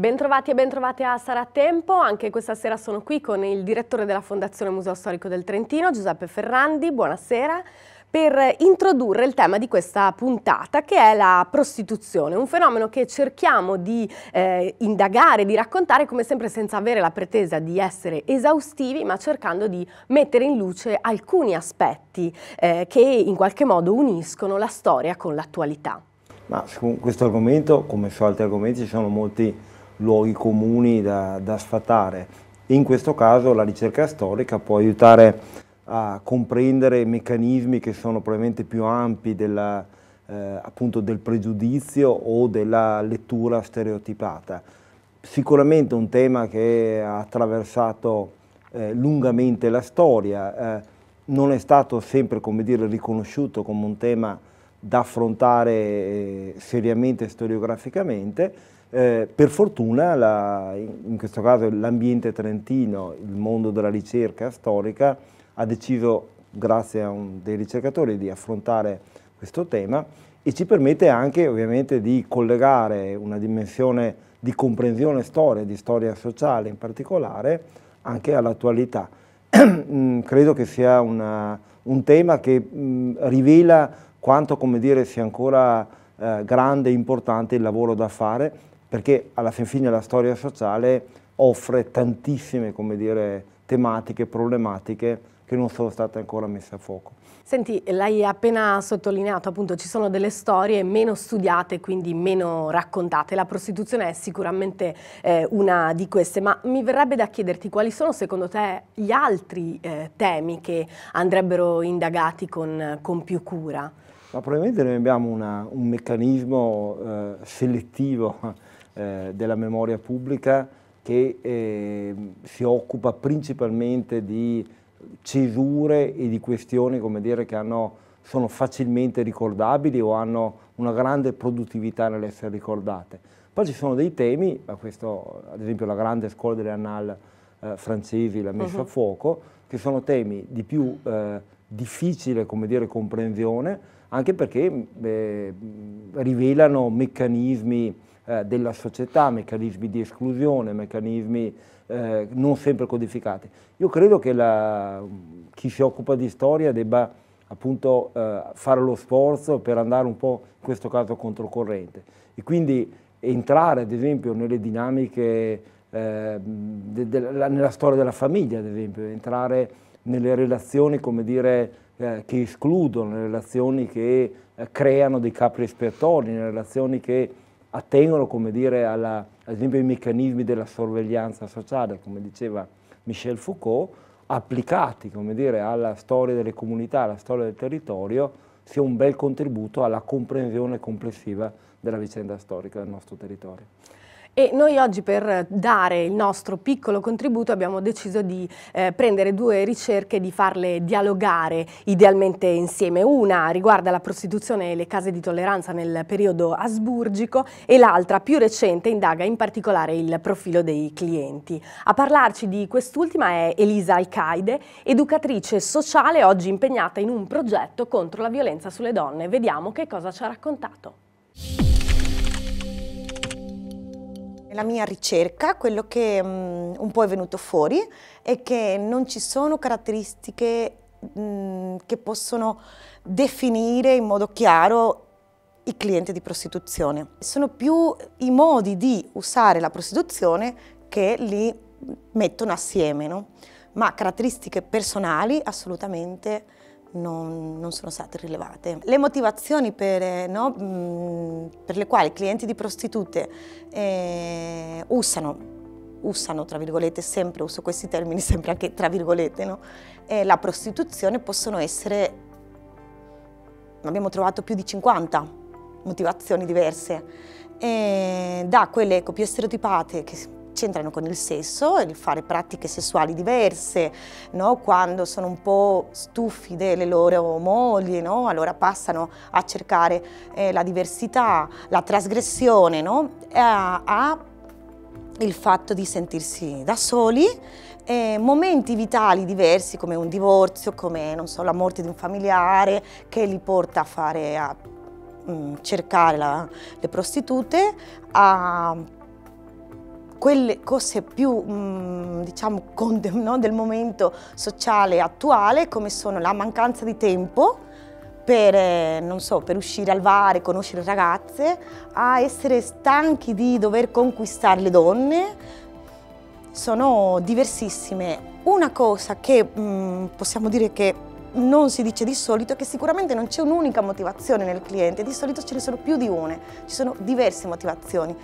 Bentrovati e bentrovate a Sarà Tempo, anche questa sera sono qui con il direttore della Fondazione Museo Storico del Trentino, Giuseppe Ferrandi, buonasera, per introdurre il tema di questa puntata che è la prostituzione, un fenomeno che cerchiamo di eh, indagare, di raccontare come sempre senza avere la pretesa di essere esaustivi, ma cercando di mettere in luce alcuni aspetti eh, che in qualche modo uniscono la storia con l'attualità. Ma su questo argomento, come su altri argomenti, ci sono molti luoghi comuni da, da sfatare. In questo caso la ricerca storica può aiutare a comprendere meccanismi che sono probabilmente più ampi della, eh, appunto del pregiudizio o della lettura stereotipata. Sicuramente un tema che ha attraversato eh, lungamente la storia, eh, non è stato sempre come dire, riconosciuto come un tema da affrontare eh, seriamente storiograficamente, eh, per fortuna, la, in questo caso l'ambiente trentino, il mondo della ricerca storica, ha deciso, grazie a un, dei ricercatori, di affrontare questo tema e ci permette anche ovviamente di collegare una dimensione di comprensione storia, di storia sociale in particolare, anche all'attualità. Mm, credo che sia una, un tema che mh, mm, rivela quanto come dire, sia ancora eh, grande e importante il lavoro da fare perché alla fin fine la storia sociale offre tantissime dire, tematiche, problematiche che non sono state ancora messe a fuoco. Senti, l'hai appena sottolineato, appunto ci sono delle storie meno studiate, quindi meno raccontate. La prostituzione è sicuramente eh, una di queste, ma mi verrebbe da chiederti quali sono secondo te gli altri eh, temi che andrebbero indagati con, con più cura? Ma probabilmente noi abbiamo una, un meccanismo eh, selettivo eh, della memoria pubblica che eh, si occupa principalmente di cesure e di questioni dire, che hanno, sono facilmente ricordabili o hanno una grande produttività nell'essere ricordate. Poi ci sono dei temi, questo, ad esempio la grande scuola delle annale eh, francesi l'ha messo uh -huh. a mhm. fuoco, che sono temi di più eh, difficile dire, comprensione, anche perché mm, eh, rivelano meccanismi eh, della società, meccanismi di esclusione, meccanismi eh, non sempre codificati. Io credo che la, chi si occupa di storia debba appunto eh, fare lo sforzo per andare un po' in questo caso controcorrente e quindi entrare ad esempio nelle dinamiche, eh, de, de, la, nella storia della famiglia ad esempio, entrare nelle relazioni come dire eh, che escludono, nelle relazioni che eh, creano dei capri espiatori, nelle relazioni che attengono come dire, alla, ad esempio ai meccanismi della sorveglianza sociale, come diceva Michel Foucault, applicati come dire, alla storia delle comunità, alla storia del territorio, sia un bel contributo alla comprensione complessiva della vicenda storica del nostro territorio. E noi oggi per dare il nostro piccolo contributo abbiamo deciso di eh, prendere due ricerche e di farle dialogare idealmente insieme. Una riguarda la prostituzione e le case di tolleranza nel periodo asburgico e l'altra più recente indaga in particolare il profilo dei clienti. A parlarci di quest'ultima è Elisa Alcaide, educatrice sociale oggi impegnata in un progetto contro la violenza sulle donne. Vediamo che cosa ci ha raccontato. Nella mia ricerca quello che um, un po' è venuto fuori è che non ci sono caratteristiche um, che possono definire in modo chiaro i clienti di prostituzione. Sono più i modi di usare la prostituzione che li mettono assieme, no? ma caratteristiche personali assolutamente non, non, sono state rilevate. Le motivazioni per, eh, no, per le quali clienti di prostitute eh, usano usano, tra virgolette, sempre, uso questi termini sempre anche tra virgolette, no? E eh, la prostituzione possono essere, abbiamo trovato più di 50 motivazioni diverse, e eh, da quelle ecco, più stereotipate, che c'entrano con il sesso, il fare pratiche sessuali diverse, no? quando sono un po' stufi delle loro mogli, no? allora passano a cercare eh, la diversità, la trasgressione, no? a, a il fatto di sentirsi da soli, eh, momenti vitali diversi come un divorzio, come so, la morte di un familiare che li porta a, fare, a mm, cercare la, le prostitute, a quelle cose più mm, diciamo, con, no, del momento sociale attuale come sono la mancanza di tempo per, eh, non so, per uscire al bar conoscere ragazze, a essere stanchi di dover conquistare le donne, sono diversissime. Una cosa che mh, mm, possiamo dire che non si dice di solito è che sicuramente non c'è un'unica motivazione nel cliente, di solito ce ne sono più di una, ci sono diverse motivazioni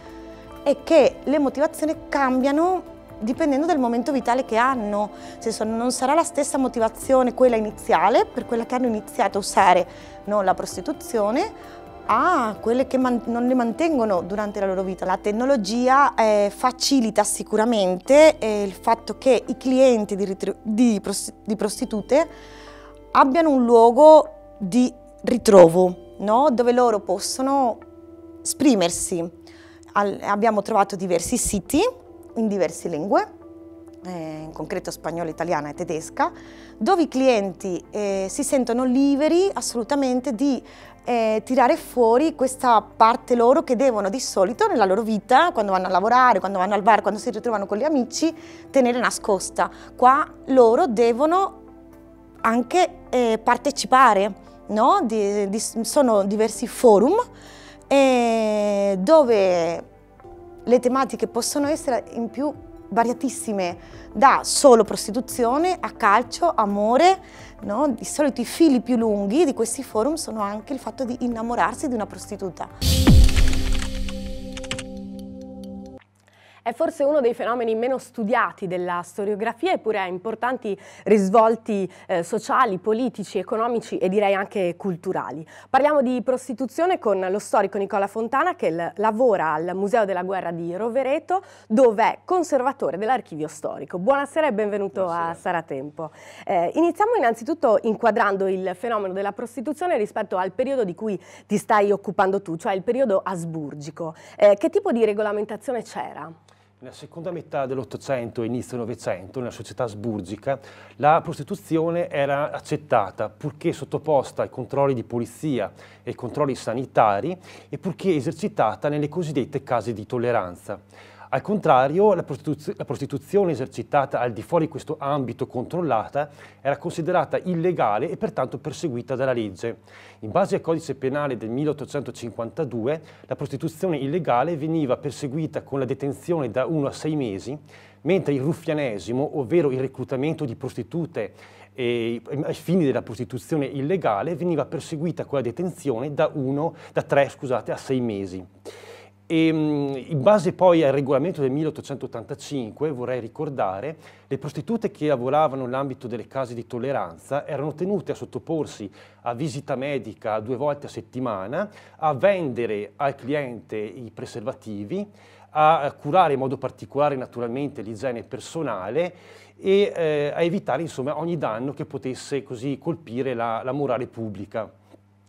è che le motivazioni cambiano dipendendo dal momento vitale che hanno. Senso, non sarà la stessa motivazione quella iniziale per quella che hanno iniziato a usare no, la prostituzione a quelle che non le mantengono durante la loro vita. La tecnologia eh, facilita sicuramente eh, il fatto che i clienti di, di, di prostitute abbiano un luogo di ritrovo, no? dove loro possono esprimersi, al, abbiamo trovato diversi siti in diverse lingue, eh, in concreto spagnola, italiana e tedesca, dove i clienti eh, si sentono liberi assolutamente di eh, tirare fuori questa parte loro che devono di solito nella loro vita, quando vanno a lavorare, quando vanno al bar, quando si ritrovano con gli amici, tenere nascosta. Qua loro devono anche eh, partecipare, no? di, di, sono diversi forum e dove le tematiche possono essere in più variatissime, da solo prostituzione a calcio, amore, no? di solito i fili più lunghi di questi forum sono anche il fatto di innamorarsi di una prostituta. È forse uno dei fenomeni meno studiati della storiografia, eppure ha importanti risvolti eh, sociali, politici, economici e direi anche culturali. Parliamo di prostituzione con lo storico Nicola Fontana che lavora al Museo della Guerra di Rovereto, dove è conservatore dell'archivio storico. Buonasera e benvenuto Buonasera. a Saratempo. Eh, iniziamo innanzitutto inquadrando il fenomeno della prostituzione rispetto al periodo di cui ti stai occupando tu, cioè il periodo asburgico. Eh, che tipo di regolamentazione c'era? Nella seconda metà dell'Ottocento e inizio Novecento, nella società sburgica, la prostituzione era accettata purché sottoposta ai controlli di polizia e ai controlli sanitari e purché esercitata nelle cosiddette case di tolleranza. Al contrario, la, prostituz la, prostituzione esercitata al di fuori di questo ambito controllata era considerata illegale e pertanto perseguita dalla legge. In base al codice penale del 1852, la prostituzione illegale veniva perseguita con la detenzione da 1 a 6 mesi, mentre il ruffianesimo, ovvero il reclutamento di prostitute e, ai fini della prostituzione illegale, veniva perseguita con la detenzione da, 1, da 3 scusate, a 6 mesi. E, ehm, in base poi al regolamento del 1885, vorrei ricordare, le prostitute che lavoravano nell'ambito delle case di tolleranza erano tenute a sottoporsi a visita medica due volte a settimana, a vendere al cliente i preservativi, a curare in modo particolare naturalmente l'igiene personale e eh, a evitare insomma, ogni danno che potesse così colpire la, la morale pubblica.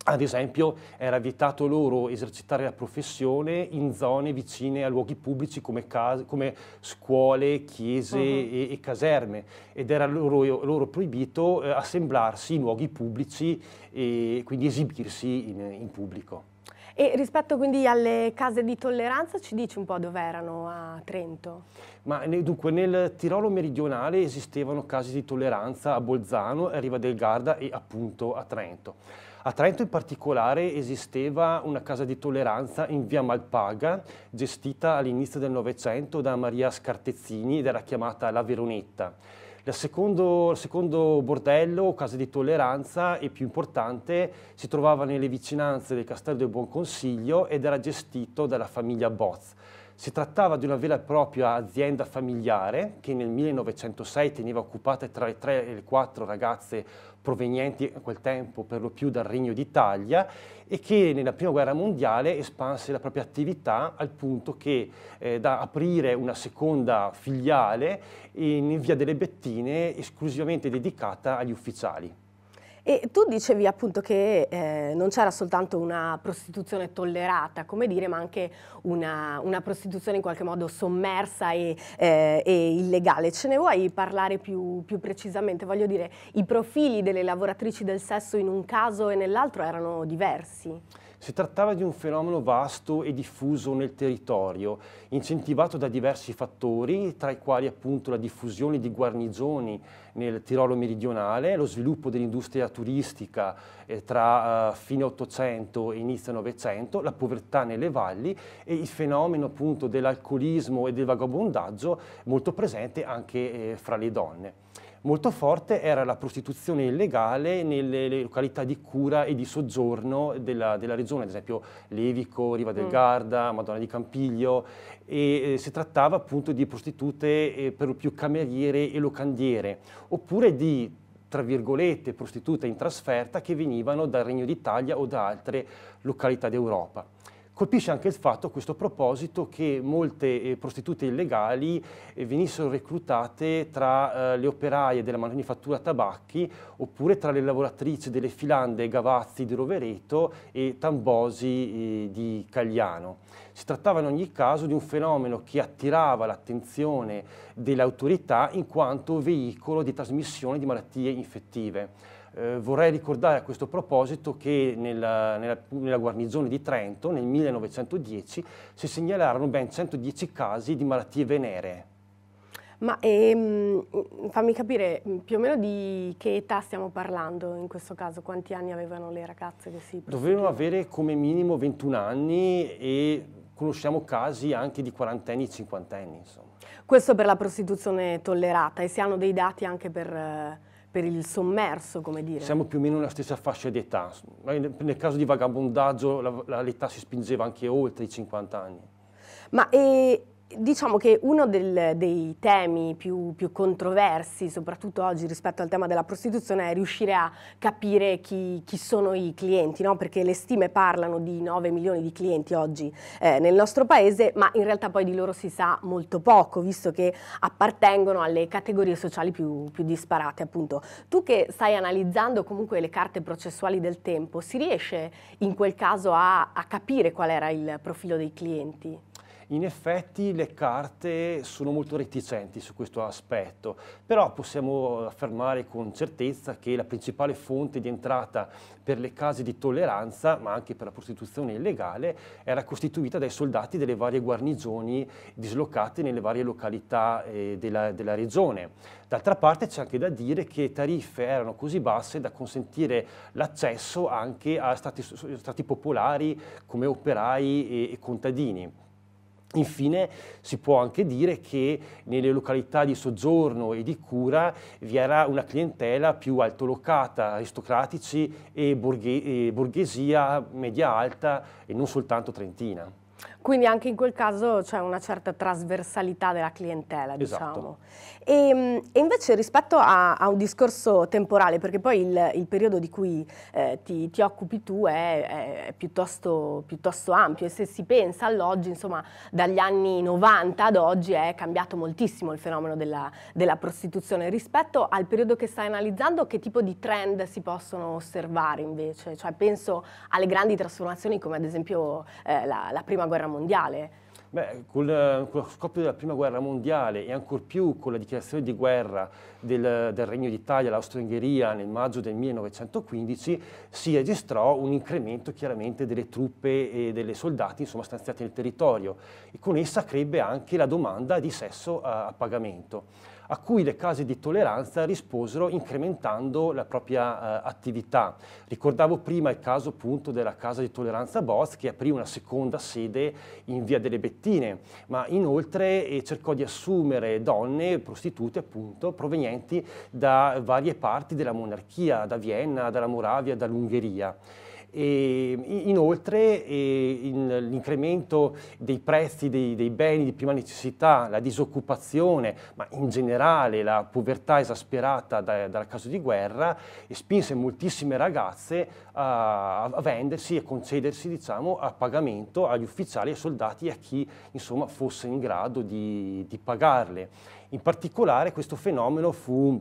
Ad esempio era vietato loro esercitare la professione in zone vicine a luoghi pubblici come, case, come scuole, chiese uh -huh. e, e, caserme ed era loro, loro proibito eh, assemblarsi in luoghi pubblici e quindi esibirsi in, in pubblico. E rispetto quindi alle case di tolleranza, ci dici un po' dove erano a Trento? Ma dunque nel Tirolo meridionale esistevano case di tolleranza a Bolzano, a Riva del Garda e appunto a Trento. A Trento in particolare esisteva una casa di tolleranza in via Malpaga, gestita all'inizio del Novecento da Maria Scartezzini ed era chiamata La Veronetta. Il secondo, il secondo, bordello, casa di tolleranza e più importante, si trovava nelle vicinanze del Castello del Buonconsiglio ed era gestito dalla famiglia Boz. Si trattava di una vera e propria azienda familiare che nel 1906 teneva occupate tra le tre e le quattro ragazze provenienti a quel tempo per lo più dal Regno d'Italia e che nella Prima Guerra Mondiale espanse la propria attività al punto che eh, da aprire una seconda filiale in via delle Bettine esclusivamente dedicata agli ufficiali. E tu dicevi appunto che eh, non c'era soltanto una prostituzione tollerata, come dire, ma anche una, una prostituzione in qualche modo sommersa e, eh, e illegale. Ce ne vuoi parlare più, più, precisamente? Voglio dire, i profili delle lavoratrici del sesso in un caso e nell'altro erano diversi. Si trattava di un fenomeno vasto e diffuso nel territorio, incentivato da diversi fattori, tra i quali appunto la diffusione di guarnigioni nel Tirolo meridionale, lo sviluppo dell'industria turistica eh, tra eh, fine 800 e inizio 900, la povertà nelle valli e il fenomeno appunto dell'alcolismo e del vagabondaggio molto presente anche eh, fra le donne molto forte era la prostituzione illegale nelle località di cura e di soggiorno della, della regione, ad esempio Levico, Riva del mm. Garda, Madonna di Campiglio, e eh, si trattava appunto di prostitute eh, per lo più cameriere e locandiere, oppure di tra virgolette prostitute in trasferta che venivano dal Regno d'Italia o da altre località d'Europa. Colpisce anche il fatto, a questo proposito, che molte eh, prostitute illegali eh, venissero reclutate tra eh, le operaie della manifattura tabacchi oppure tra le lavoratrici delle filande Gavazzi di Rovereto e Tambosi di Cagliano. Si trattava in ogni caso di un fenomeno che attirava l'attenzione delle autorità in quanto veicolo di trasmissione di malattie infettive. Eh, vorrei ricordare a questo proposito che nella, nella, nella, guarnigione di Trento nel 1910 si segnalarono ben 110 casi di malattie venere. Ma ehm, fammi capire più o meno di che età stiamo parlando in questo caso, quanti anni avevano le ragazze che si Dovevano avere come minimo 21 anni e conosciamo casi anche di quarantenni e cinquantenni. Questo per la prostituzione tollerata e si hanno dei dati anche per... Eh per il sommerso, come dire. Siamo più o meno nella stessa fascia di età. Nel caso di vagabondaggio l'età si spingeva anche oltre i 50 anni. Ma e Diciamo che uno del, dei temi più, più, controversi, soprattutto oggi rispetto al tema della prostituzione, è riuscire a capire chi, chi sono i clienti, no? perché le stime parlano di 9 milioni di clienti oggi eh, nel nostro paese, ma in realtà poi di loro si sa molto poco, visto che appartengono alle categorie sociali più, più disparate. Appunto. Tu che stai analizzando comunque le carte processuali del tempo, si riesce in quel caso a, a capire qual era il profilo dei clienti? in effetti le carte sono molto reticenti su questo aspetto, però possiamo affermare con certezza che la principale fonte di entrata per le case di tolleranza, ma anche per la prostituzione illegale, era costituita dai soldati delle varie guarnigioni dislocate nelle varie località eh, della, della regione. D'altra parte c'è anche da dire che tariffe erano così basse da consentire l'accesso anche a stati, strati popolari come operai e, e contadini. Infine si può anche dire che nelle località di soggiorno e di cura vi era una clientela più altolocata, aristocratici e, borghe e borghesia media alta e non soltanto trentina. Quindi anche in quel caso c'è una certa trasversalità della clientela, esatto. diciamo. E, ehm, e, invece rispetto a, a, un discorso temporale, perché poi il, il periodo di cui eh, ti, ti, occupi tu è, è piuttosto, piuttosto, ampio e se si pensa all'oggi, insomma, dagli anni 90 ad oggi è cambiato moltissimo il fenomeno della, della prostituzione. Rispetto al periodo che stai analizzando, che tipo di trend si possono osservare invece? Cioè penso alle grandi trasformazioni come ad esempio eh, la, la prima guerra mondiale mondiale. Beh, col, lo scoppio della prima guerra mondiale e ancor più con la dichiarazione di guerra del, del Regno d'Italia laustro ungheria nel maggio del 1915 si registrò un incremento chiaramente delle truppe e delle soldati insomma, stanziati nel territorio e con essa crebbe anche la domanda di sesso a, a pagamento a cui le case di tolleranza risposero incrementando la propria eh, attività. Ricordavo prima il caso appunto della casa di tolleranza Boz che aprì una seconda sede in via delle Bettine, ma inoltre eh, cercò di assumere donne, prostitute appunto, provenienti da varie parti della monarchia, da Vienna, dalla Moravia, dall'Ungheria. E inoltre in l'incremento dei prezzi dei, dei, beni di prima necessità, la disoccupazione, ma in generale la povertà esasperata da, dal caso di guerra, spinse moltissime ragazze a, a vendersi e concedersi diciamo, a pagamento agli ufficiali, ai soldati e a chi insomma, fosse in grado di, di pagarle. In particolare questo fenomeno fu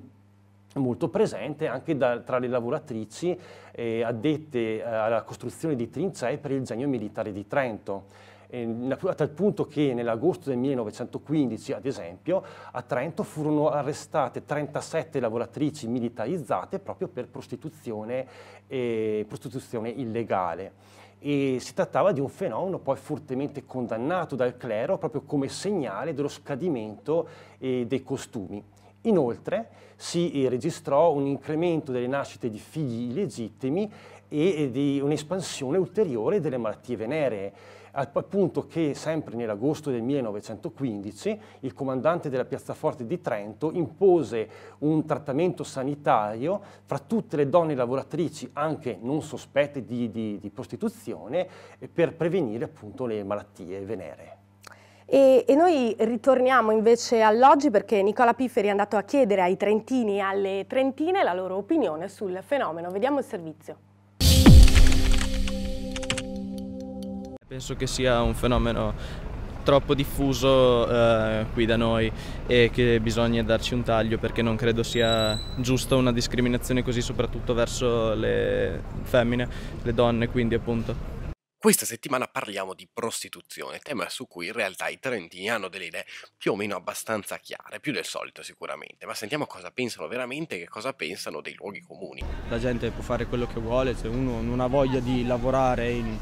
molto presente anche da, tra le lavoratrici eh, addette eh, alla costruzione di trincee per il genio militare di Trento. Eh, a tal punto che nell'agosto del 1915, ad esempio, a Trento furono arrestate 37 lavoratrici militarizzate proprio per prostituzione, eh, prostituzione illegale. E si trattava di un fenomeno poi fortemente condannato dal clero proprio come segnale dello scadimento eh, dei costumi. Inoltre si eh, registrò un incremento delle nascite di figli illegittimi e di un'espansione ulteriore delle malattie veneree al punto che sempre nell'agosto del 1915 il comandante della piazzaforte di Trento impose un trattamento sanitario fra tutte le donne lavoratrici anche non sospette di, di, di prostituzione per prevenire appunto le malattie veneree. E, e, noi ritorniamo invece all'oggi perché Nicola Pifferi è andato a chiedere ai trentini e alle trentine la loro opinione sul fenomeno. Vediamo il servizio. Penso che sia un fenomeno troppo diffuso eh, qui da noi e che bisogna darci un taglio perché non credo sia giusta una discriminazione così soprattutto verso le femmine, le donne quindi appunto. Questa settimana parliamo di prostituzione, tema su cui in realtà i trentini hanno delle idee più o meno abbastanza chiare, più del solito sicuramente, ma sentiamo cosa pensano veramente e che cosa pensano dei luoghi comuni. La gente può fare quello che vuole, se uno non ha voglia di lavorare in,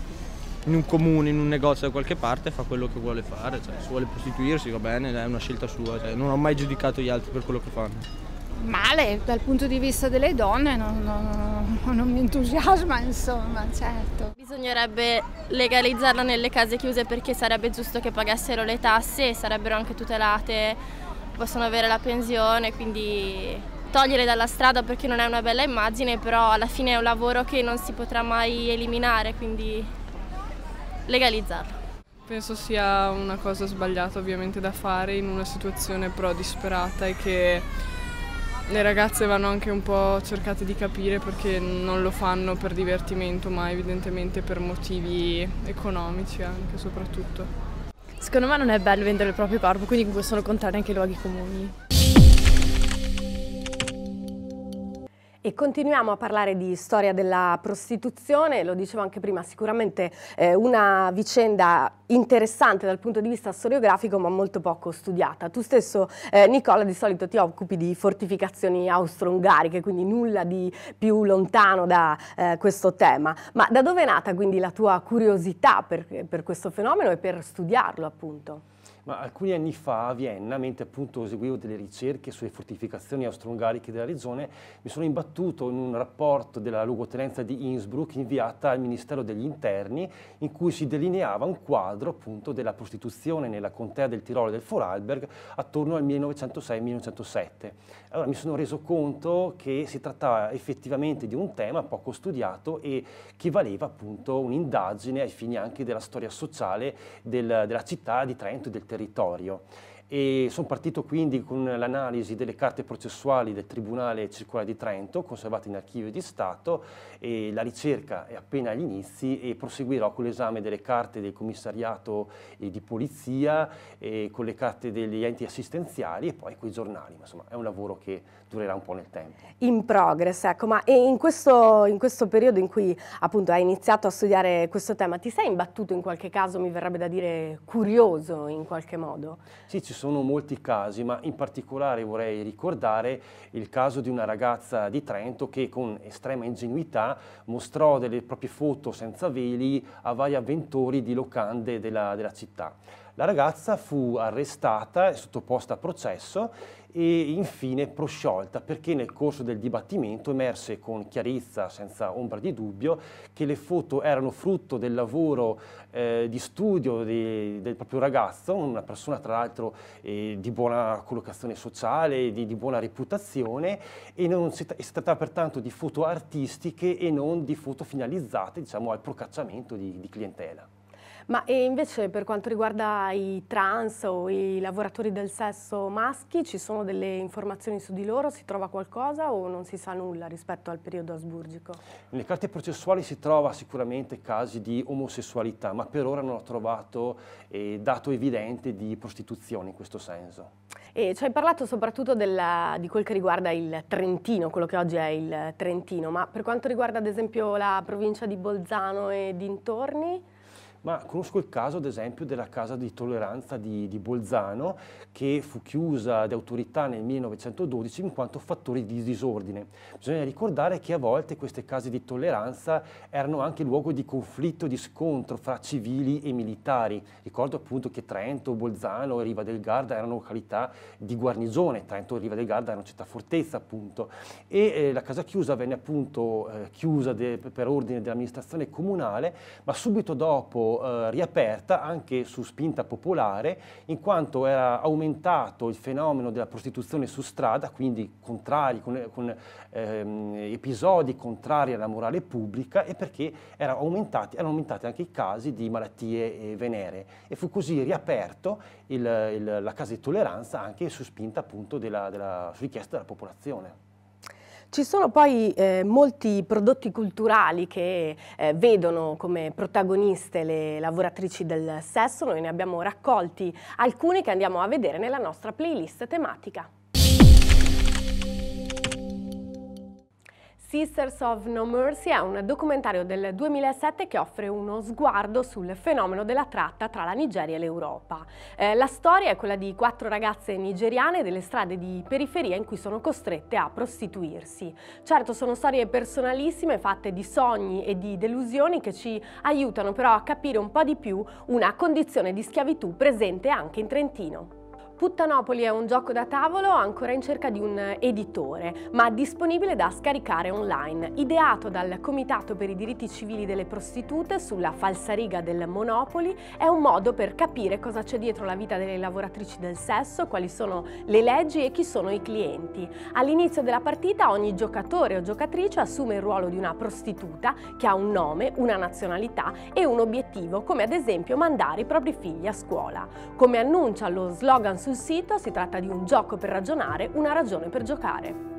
in un comune, in un negozio da qualche parte, fa quello che vuole fare, cioè, se vuole prostituirsi va bene, è una scelta sua, cioè, non ho mai giudicato gli altri per quello che fanno male dal punto di vista delle donne non, non, non mi entusiasma insomma certo. Bisognerebbe legalizzarla nelle case chiuse perché sarebbe giusto che pagassero le tasse e sarebbero anche tutelate, possono avere la pensione quindi togliere dalla strada perché non è una bella immagine però alla fine è un lavoro che non si potrà mai eliminare quindi legalizzarla. Penso sia una cosa sbagliata ovviamente da fare in una situazione però disperata e che le ragazze vanno anche un po' cercate di capire perché non lo fanno per divertimento ma evidentemente per motivi economici anche soprattutto. Secondo me non è bello vendere il proprio corpo, quindi sono contraria anche ai luoghi comuni. E continuiamo a parlare di storia della prostituzione, lo dicevo anche prima, sicuramente eh, una vicenda interessante dal punto di vista storiografico ma molto poco studiata. Tu stesso eh, Nicola di solito ti occupi di fortificazioni austro-ungariche, quindi nulla di più lontano da eh, questo tema, ma da dove è nata quindi la tua curiosità per, per questo fenomeno e per studiarlo appunto? Ma alcuni anni fa a Vienna, mentre appunto eseguivo delle ricerche sulle fortificazioni austro-ungariche della regione, mi sono imbattuto in un rapporto della luogotenenza di Innsbruck inviata al Ministero degli Interni in cui si delineava un quadro appunto della prostituzione nella contea del Tirolo e del Vorarlberg attorno al 1906-1907. Allora mi sono reso conto che si trattava effettivamente di un tema poco studiato e che valeva appunto un'indagine ai fini anche della storia sociale del, della città di Trento e del Tirolo territorio e sono partito quindi con l'analisi delle carte processuali del Tribunale Circolare di Trento, conservate in archivio di Stato, e la ricerca è appena agli inizi e proseguirò con l'esame delle carte del commissariato eh, di polizia, con le carte degli enti assistenziali e poi con i giornali, insomma è un lavoro che durerà un po' nel tempo. In progress, ecco, ma in questo, in questo periodo in cui appunto hai iniziato a studiare questo tema, ti sei imbattuto in qualche caso, mi verrebbe da dire, curioso in qualche modo? Sì, ci sono sono molti casi, ma in particolare vorrei ricordare il caso di una ragazza di Trento che con estrema ingenuità mostrò delle proprie foto senza veli a vari avventori di locande della, della città. La ragazza fu arrestata e sottoposta a processo e infine prosciolta perché nel corso del dibattimento emerse con chiarezza, senza ombra di dubbio, che le foto erano frutto del lavoro eh, di studio di, del proprio ragazzo, una persona tra l'altro eh, di buona collocazione sociale, di, di buona reputazione e non si, si trattava pertanto di foto artistiche e non di foto finalizzate diciamo, al procacciamento di, di clientela. Ma e invece per quanto riguarda i trans o i lavoratori del sesso maschi, ci sono delle informazioni su di loro? Si trova qualcosa o non si sa nulla rispetto al periodo asburgico? Nelle carte processuali si trova sicuramente casi di omosessualità, ma per ora non ho trovato eh, dato evidente di prostituzione in questo senso. E ci hai parlato soprattutto della, di quel che riguarda il Trentino, quello che oggi è il Trentino, ma per quanto riguarda ad esempio la provincia di Bolzano e dintorni? ma conosco il caso ad esempio della casa di tolleranza di, di Bolzano che fu chiusa da autorità nel 1912 in quanto fattore di disordine. Bisogna ricordare che a volte queste case di tolleranza erano anche luogo di conflitto, di scontro fra civili e militari. Ricordo appunto che Trento, Bolzano e Riva del Garda erano località di guarnigione, Trento e Riva del Garda erano città fortezza appunto e eh, la casa chiusa venne appunto eh, chiusa de, per ordine dell'amministrazione comunale ma subito dopo eh, riaperta anche su spinta popolare in quanto era aumentato il fenomeno della prostituzione su strada, quindi contrari, con, con ehm, episodi contrari alla morale pubblica e perché era aumentati, erano aumentati anche i casi di malattie eh, venere e fu così riaperto il, il, la casa di tolleranza anche su spinta appunto della, della, su richiesta della popolazione. Ci sono poi eh, molti prodotti culturali che eh, vedono come protagoniste le lavoratrici del sesso, noi ne abbiamo raccolti alcuni che andiamo a vedere nella nostra playlist tematica. Sisters of No Mercy è un documentario del 2007 che offre uno sguardo sul fenomeno della tratta tra la Nigeria e l'Europa. Eh, la storia è quella di quattro ragazze nigeriane delle strade di periferia in cui sono costrette a prostituirsi. Certo sono storie personalissime fatte di sogni e di delusioni che ci aiutano però a capire un po' di più una condizione di schiavitù presente anche in Trentino. Puttanopoli è un gioco da tavolo ancora in cerca di un editore, ma disponibile da scaricare online, ideato dal Comitato per i diritti civili delle prostitute sulla falsariga del Monopoli, è un modo per capire cosa c'è dietro la vita delle lavoratrici del sesso, quali sono le leggi e chi sono i clienti. All'inizio della partita ogni giocatore o giocatrice assume il ruolo di una prostituta che ha un nome, una nazionalità e un obiettivo, come ad esempio mandare i propri figli a scuola. Come annuncia lo slogan sul sito si tratta di un gioco per ragionare, una ragione per giocare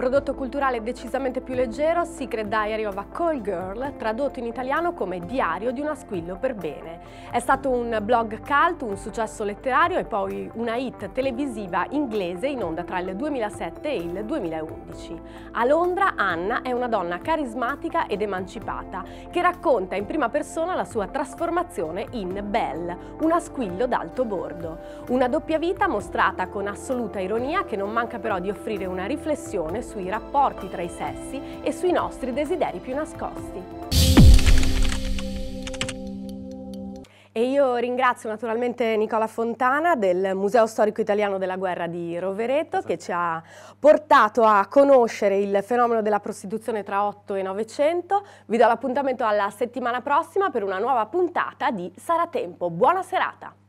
prodotto culturale decisamente più leggero, Secret Diary of a Call Girl, tradotto in italiano come Diario di una squillo per bene. È stato un blog cult, un successo letterario e poi una hit televisiva inglese in onda tra il 2007 e il 2011. A Londra Anna è una donna carismatica ed emancipata che racconta in prima persona la sua trasformazione in Belle, una squillo d'alto bordo. Una doppia vita mostrata con assoluta ironia che non manca però di offrire una riflessione sui rapporti tra i sessi e sui nostri desideri più nascosti. E io ringrazio naturalmente Nicola Fontana del Museo Storico Italiano della Guerra di Rovereto esatto. che ci ha portato a conoscere il fenomeno della prostituzione tra 8 e 900. Vi do l'appuntamento alla settimana prossima per una nuova puntata di Sarà Tempo. Buona serata!